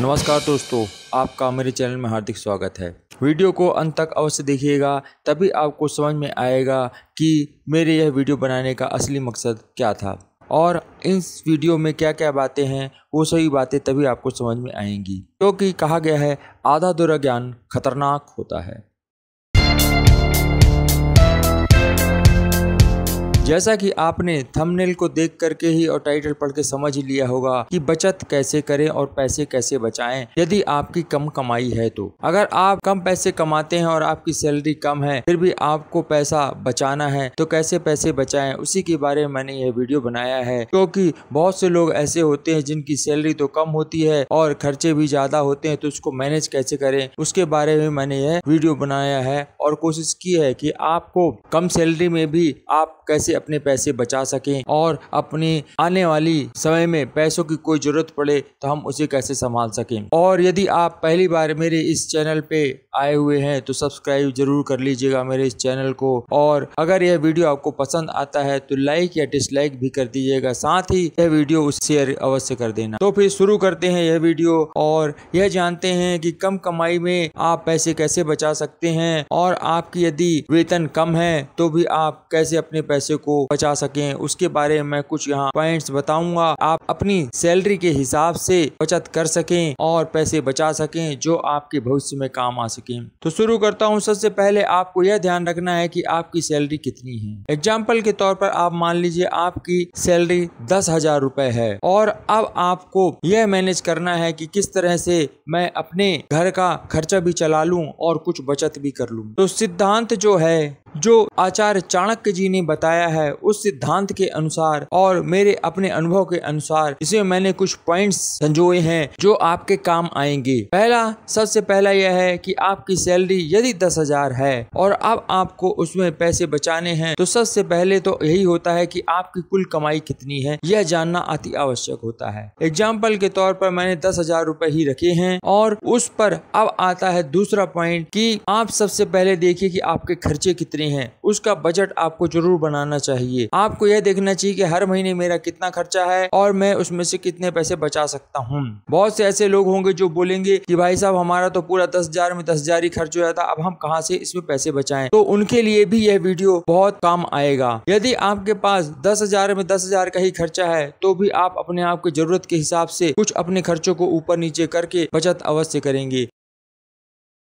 नमस्कार दोस्तों आपका मेरे चैनल में हार्दिक स्वागत है वीडियो को अंत तक अवश्य देखिएगा तभी आपको समझ में आएगा कि मेरे यह वीडियो बनाने का असली मकसद क्या था और इस वीडियो में क्या क्या बातें हैं वो सही बातें तभी आपको समझ में आएंगी क्योंकि तो कहा गया है आधा दूरा ज्ञान खतरनाक होता है जैसा कि आपने थंबनेल को देख करके ही और टाइटल पढ़ के समझ ही लिया होगा कि बचत कैसे करें और पैसे कैसे बचाएं यदि आपकी कम कमाई है तो अगर आप कम पैसे कमाते हैं और आपकी सैलरी कम है फिर भी आपको पैसा बचाना है तो कैसे पैसे बचाएं उसी के बारे में मैंने यह वीडियो बनाया है क्योंकि बहुत से लोग ऐसे होते हैं जिनकी सैलरी तो कम होती है और खर्चे भी ज्यादा होते हैं तो उसको मैनेज कैसे करें उसके बारे में मैंने यह वीडियो बनाया है और कोशिश की है की आपको कम सैलरी में भी आप कैसे अपने पैसे बचा सकें और अपने आने वाली समय में पैसों की कोई ज़रूरत पड़े तो हम उसे कैसे संभाल सकें और यदि आप पहली बार मेरे इस चैनल पे आए हुए हैं तो सब्सक्राइब जरूर कर लीजिएगा मेरे इस चैनल को और अगर यह वीडियो आपको पसंद आता है तो लाइक या डिसलाइक भी कर दीजिएगा साथ ही यह वीडियो शेयर अवश्य कर देना तो फिर शुरू करते हैं यह वीडियो और यह जानते हैं कि कम कमाई में आप पैसे कैसे बचा सकते हैं और आपकी यदि वेतन कम है तो भी आप कैसे अपने पैसे पैसे को बचा सकें उसके बारे में कुछ यहाँ पॉइंट्स बताऊंगा आप अपनी सैलरी के हिसाब से बचत कर सकें और पैसे बचा सकें जो आपके भविष्य में काम आ सकें तो शुरू करता हूँ सबसे पहले आपको यह ध्यान रखना है कि आपकी सैलरी कितनी है एग्जाम्पल के तौर पर आप मान लीजिए आपकी सैलरी दस हजार रुपए है और अब आपको यह मैनेज करना है कि किस तरह से मैं अपने घर का खर्चा भी चला लूं और कुछ बचत भी कर लूं तो सिद्धांत जो है जो आचार्य चाणक्य जी ने बताया है उस सिद्धांत के अनुसार और मेरे अपने अनुभव के अनुसार इसमें मैंने कुछ पॉइंट्स संजोए हैं जो आपके काम आएंगे पहला सबसे पहला यह है कि आपकी सैलरी यदि दस हजार है और अब आपको उसमें पैसे बचाने हैं तो सबसे पहले तो यही होता है कि आपकी कुल कमाई कितनी है यह जानना अति आवश्यक होता है एग्जाम्पल के तौर पर मैंने दस हजार रूपए ही रखे हैं और उस पर अब आता है दूसरा पॉइंट की आप सबसे पहले देखिए की आपके खर्चे कितने करनी है उसका बजट आपको जरूर बनाना चाहिए आपको यह देखना चाहिए कि हर महीने मेरा कितना खर्चा है और मैं उसमें से कितने पैसे बचा सकता हूँ बहुत से ऐसे लोग होंगे जो बोलेंगे कि भाई साहब हमारा तो पूरा दस हजार में दस हजार ही खर्च हो जाता अब हम कहाँ से इसमें पैसे बचाएं तो उनके लिए भी यह वीडियो बहुत काम आएगा यदि आपके पास दस हजार में दस हजार का ही खर्चा है तो भी आप अपने आप की जरूरत के हिसाब से कुछ अपने खर्चों को ऊपर नीचे करके बचत अवश्य करेंगे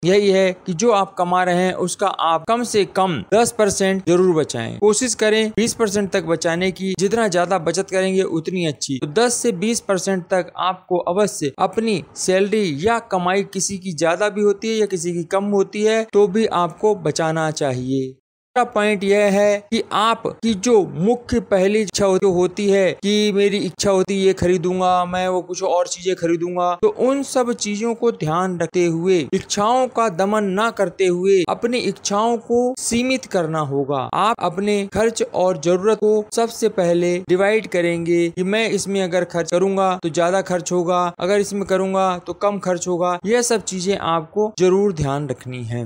यही है कि जो आप कमा रहे हैं उसका आप कम से कम 10 परसेंट जरूर बचाएं कोशिश करें 20 परसेंट तक बचाने की जितना ज्यादा बचत करेंगे उतनी अच्छी तो 10 से 20 परसेंट तक आपको अवश्य अपनी सैलरी या कमाई किसी की ज्यादा भी होती है या किसी की कम होती है तो भी आपको बचाना चाहिए दूसरा पॉइंट यह है कि आप की जो मुख्य पहली इच्छा होती होती है कि मेरी इच्छा होती है ये खरीदूंगा मैं वो कुछ और चीजें खरीदूंगा तो उन सब चीजों को ध्यान रखते हुए इच्छाओं का दमन ना करते हुए अपनी इच्छाओं को सीमित करना होगा आप अपने खर्च और जरूरत को सबसे पहले डिवाइड करेंगे कि मैं इसमें अगर खर्च करूंगा तो ज्यादा खर्च होगा अगर इसमें करूंगा तो कम खर्च होगा यह सब चीजें आपको जरूर ध्यान रखनी है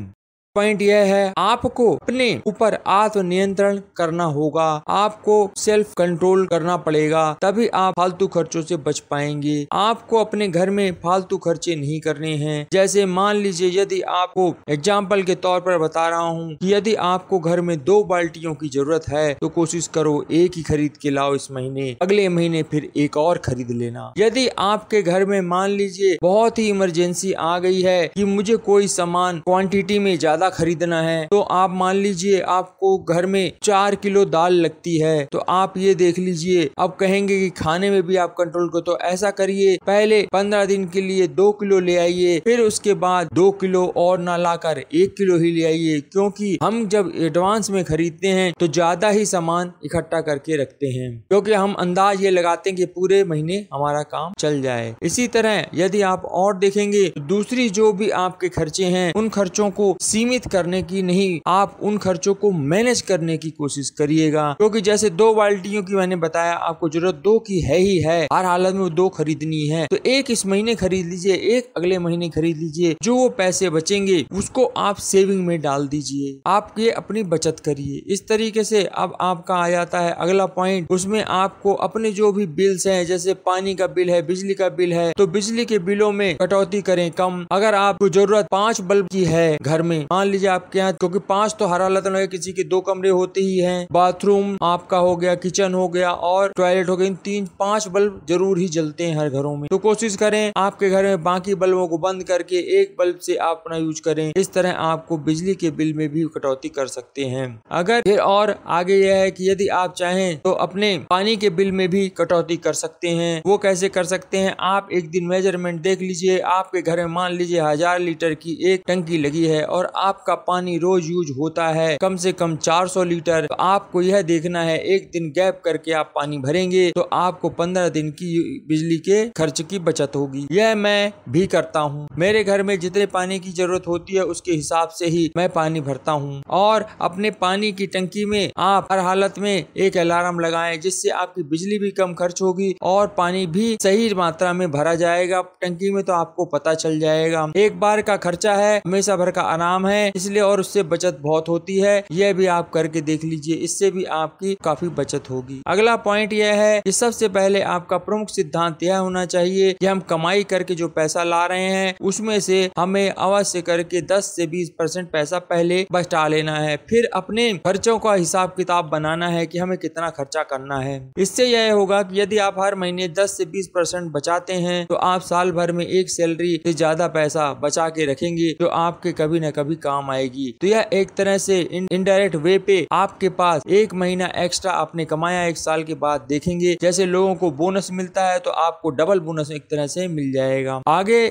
पॉइंट यह है आपको अपने ऊपर आत्म नियंत्रण करना होगा आपको सेल्फ कंट्रोल करना पड़ेगा तभी आप फालतू खर्चों से बच पाएंगे आपको अपने घर में फालतू खर्चे नहीं करने हैं जैसे मान लीजिए यदि आपको एग्जाम्पल के तौर पर बता रहा हूँ कि यदि आपको घर में दो बाल्टियों की जरूरत है तो कोशिश करो एक ही खरीद के लाओ इस महीने अगले महीने फिर एक और खरीद लेना यदि आपके घर में मान लीजिए बहुत ही इमरजेंसी आ गई है कि मुझे कोई सामान क्वांटिटी में ज्यादा ज़्यादा खरीदना है तो आप मान लीजिए आपको घर में चार किलो दाल लगती है तो आप ये देख लीजिए अब कहेंगे कि खाने में भी आप कंट्रोल को तो ऐसा करिए पहले पंद्रह दिन के लिए दो किलो ले आइए फिर उसके बाद दो किलो और ना लाकर एक किलो ही ले आइए क्योंकि हम जब एडवांस में खरीदते हैं तो ज़्यादा ही सामान इकट्ठा करके रखते हैं क्योंकि हम अंदाज ये लगाते हैं कि पूरे महीने हमारा काम चल जाए इसी तरह यदि आप और देखेंगे तो दूसरी जो भी आपके खर्चे हैं उन खर्चों को सीमा सीमित करने की नहीं आप उन खर्चों को मैनेज करने की कोशिश करिएगा क्योंकि जैसे दो बाल्टियों की मैंने बताया आपको जरूरत दो की है ही है हर हालत में दो खरीदनी है तो एक इस महीने खरीद लीजिए एक अगले महीने खरीद लीजिए जो वो पैसे बचेंगे उसको आप सेविंग में डाल दीजिए आपके अपनी बचत करिए इस तरीके से अब आपका आ जाता है अगला पॉइंट उसमें आपको अपने जो भी बिल्स हैं जैसे पानी का बिल है बिजली का बिल है तो बिजली के बिलों में कटौती करें कम अगर आपको जरूरत पांच बल्ब की है घर में मान लीजिए आपके यहाँ क्योंकि पांच तो हर हालत में किसी के दो कमरे होते ही हैं बाथरूम आपका हो गया किचन हो गया और टॉयलेट हो गया इन तीन पांच बल्ब जरूर ही जलते हैं हर घरों में तो कोशिश करें आपके घर में बाकी बल्बों को बंद करके एक बल्ब से आप अपना यूज करें इस तरह आपको बिजली के बिल में भी कटौती कर सकते हैं अगर फिर और आगे यह है की यदि आप चाहें तो अपने पानी के बिल में भी कटौती कर सकते हैं वो कैसे कर सकते हैं आप एक दिन मेजरमेंट देख लीजिए आपके घर में मान लीजिए हजार लीटर की एक टंकी लगी है और आप आपका पानी रोज यूज होता है कम से कम 400 लीटर तो आपको यह देखना है एक दिन गैप करके आप पानी भरेंगे तो आपको 15 दिन की बिजली के खर्च की बचत होगी यह मैं भी करता हूँ मेरे घर में जितने पानी की जरूरत होती है उसके हिसाब से ही मैं पानी भरता हूँ और अपने पानी की टंकी में आप हर हालत में एक अलार्म लगाए जिससे आपकी बिजली भी कम खर्च होगी और पानी भी सही मात्रा में भरा जाएगा टंकी में तो आपको पता चल जाएगा एक बार का खर्चा है हमेशा भर का आराम है हैं इसलिए और उससे बचत बहुत होती है यह भी आप करके देख लीजिए इससे भी आपकी काफी बचत होगी अगला पॉइंट यह है कि सबसे पहले आपका प्रमुख सिद्धांत यह होना चाहिए कि हम कमाई करके जो पैसा ला रहे हैं उसमें से हमें अवश्य करके दस से बीस परसेंट पैसा पहले बचा लेना है फिर अपने खर्चों का हिसाब किताब बनाना है कि हमें कितना खर्चा करना है इससे यह होगा कि यदि आप हर महीने दस से बीस परसेंट बचाते हैं तो आप साल भर में एक सैलरी से ज्यादा पैसा बचा के रखेंगे जो आपके कभी न कभी काम काम आएगी तो यह एक तरह से इनडायरेक्ट वे पे आपके पास एक महीना एक्स्ट्रा आपने कमाया एक साल के बाद देखेंगे जैसे लोगों को बोनस मिलता है तो आपको डबल बोनस एक तरह से मिल जाएगा आगे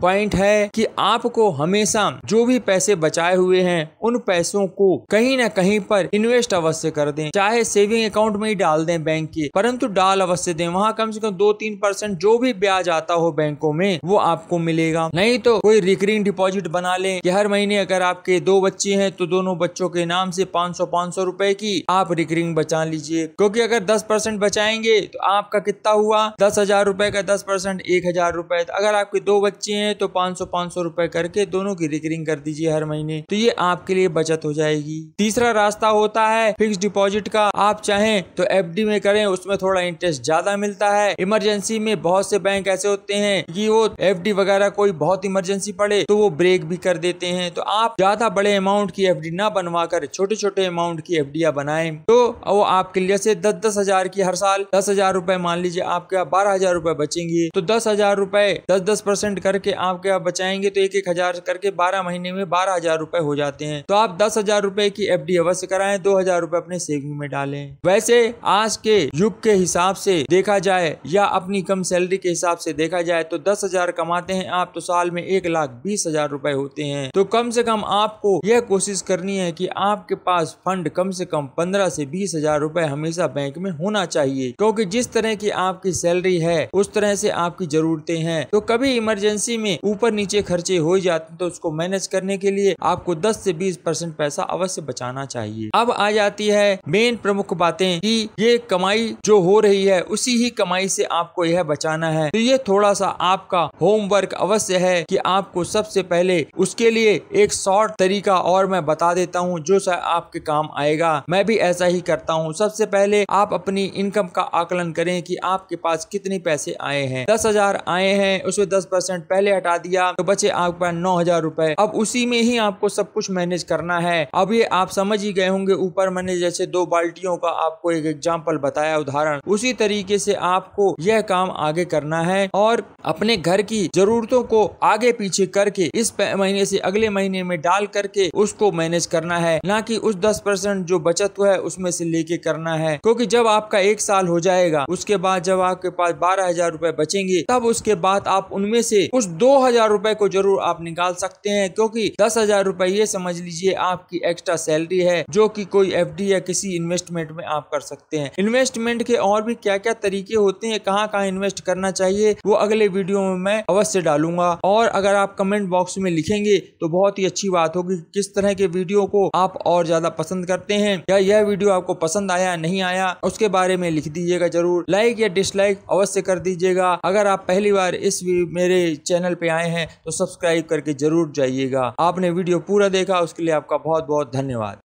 पॉइंट है कि आपको हमेशा जो भी पैसे बचाए हुए हैं उन पैसों को कहीं ना कहीं पर इन्वेस्ट अवश्य कर दें चाहे सेविंग अकाउंट में ही डाल दें बैंक के परंतु डाल अवश्य दें वहां कम से कम दो तीन परसेंट जो भी ब्याज आता हो बैंकों में वो आपको मिलेगा नहीं तो कोई रिकरिंग डिपॉजिट बना लें कि हर महीने अगर आपके दो बच्चे हैं तो दोनों बच्चों के नाम से पाँच सौ पाँच सौ रुपए की आप रिकरिंग बचा लीजिए क्योंकि अगर दस परसेंट बचाएंगे तो आपका कितना हुआ दस हजार रुपए का दस परसेंट एक हजार रुपए अगर आपके दो बच्चे हैं हैं तो पाँच सौ सौ रुपए करके दोनों की रिकरिंग कर दीजिए हर महीने तो ये आपके लिए बचत हो जाएगी तीसरा रास्ता होता है फिक्स डिपॉजिट का आप चाहें तो एफ में करें उसमें थोड़ा इंटरेस्ट ज्यादा मिलता है इमरजेंसी में बहुत से बैंक ऐसे होते हैं कि वो एफ वगैरह कोई बहुत इमरजेंसी पड़े तो वो ब्रेक भी कर देते हैं तो आप ज्यादा बड़े अमाउंट की एफ ना बनवा कर छोटे छोटे अमाउंट की एफ बनाए तो वो आपके लिए से दस दस हजार की हर साल दस हजार रुपए मान लीजिए आपके बारह हजार रुपए बचेंगे तो दस हजार रुपए दस दस परसेंट करके आपके आप बचाएंगे तो एक एक हजार करके बारह महीने में बारह हजार रुपए हो जाते हैं तो आप दस हजार रुपए की एफ डी अवश्य कराए दो हजार रुपए अपने सेविंग में डालें वैसे आज के युग के हिसाब से देखा जाए या अपनी कम सैलरी के हिसाब से देखा जाए तो दस हजार कमाते हैं आप तो साल में एक लाख बीस हजार रुपए होते हैं तो कम से कम आपको यह कोशिश करनी है की आपके पास फंड कम से कम पंद्रह से बीस हजार रुपए हमेशा बैंक में होना चाहिए क्योंकि जिस तरह की आपकी सैलरी है उस तरह से आपकी जरूरतें हैं तो कभी इमरजेंसी में में ऊपर नीचे खर्चे हो जाते तो उसको मैनेज करने के लिए आपको 10 से 20 परसेंट पैसा अवश्य बचाना चाहिए अब आ जाती है मेन प्रमुख बातें कि ये कमाई जो हो रही है उसी ही कमाई से आपको यह बचाना है तो ये थोड़ा सा आपका होमवर्क अवश्य है कि आपको सबसे पहले उसके लिए एक शॉर्ट तरीका और मैं बता देता हूँ जो आपके काम आएगा मैं भी ऐसा ही करता हूँ सबसे पहले आप अपनी इनकम का आकलन करें कि आपके पास कितने पैसे आए हैं दस हजार आए हैं उसमें दस परसेंट पहले हटा दिया तो बचे पास नौ हजार रुपए अब उसी में ही आपको सब कुछ मैनेज करना है अब ये आप समझ ही गए होंगे ऊपर मैंने जैसे दो बाल्टियों का आपको एक एग्जाम्पल बताया उदाहरण उसी तरीके से आपको यह काम आगे करना है और अपने घर की जरूरतों को आगे पीछे करके इस महीने से अगले महीने में डाल करके उसको मैनेज करना है ना कि उस दस परसेंट जो बचत हुआ है उसमें से लेके करना है क्योंकि जब आपका एक साल हो जाएगा उसके बाद जब आपके पास बारह हजार रूपए बचेंगे तब उसके बाद आप उनमें से उस दो दो हजार रुपए को जरूर आप निकाल सकते हैं क्योंकि दस हजार रुपए ये समझ लीजिए आपकी एक्स्ट्रा सैलरी है जो कि कोई एफ या किसी इन्वेस्टमेंट में आप कर सकते हैं इन्वेस्टमेंट के और भी क्या क्या तरीके होते हैं कहाँ कहाँ इन्वेस्ट करना चाहिए वो अगले वीडियो में मैं अवश्य डालूंगा और अगर आप कमेंट बॉक्स में लिखेंगे तो बहुत ही अच्छी बात होगी किस तरह के वीडियो को आप और ज्यादा पसंद करते हैं या यह वीडियो आपको पसंद आया नहीं आया उसके बारे में लिख दीजिएगा जरूर लाइक या डिसलाइक अवश्य कर दीजिएगा अगर आप पहली बार इस मेरे चैनल चैनल पे आए हैं तो सब्सक्राइब करके जरूर जाइएगा आपने वीडियो पूरा देखा उसके लिए आपका बहुत बहुत धन्यवाद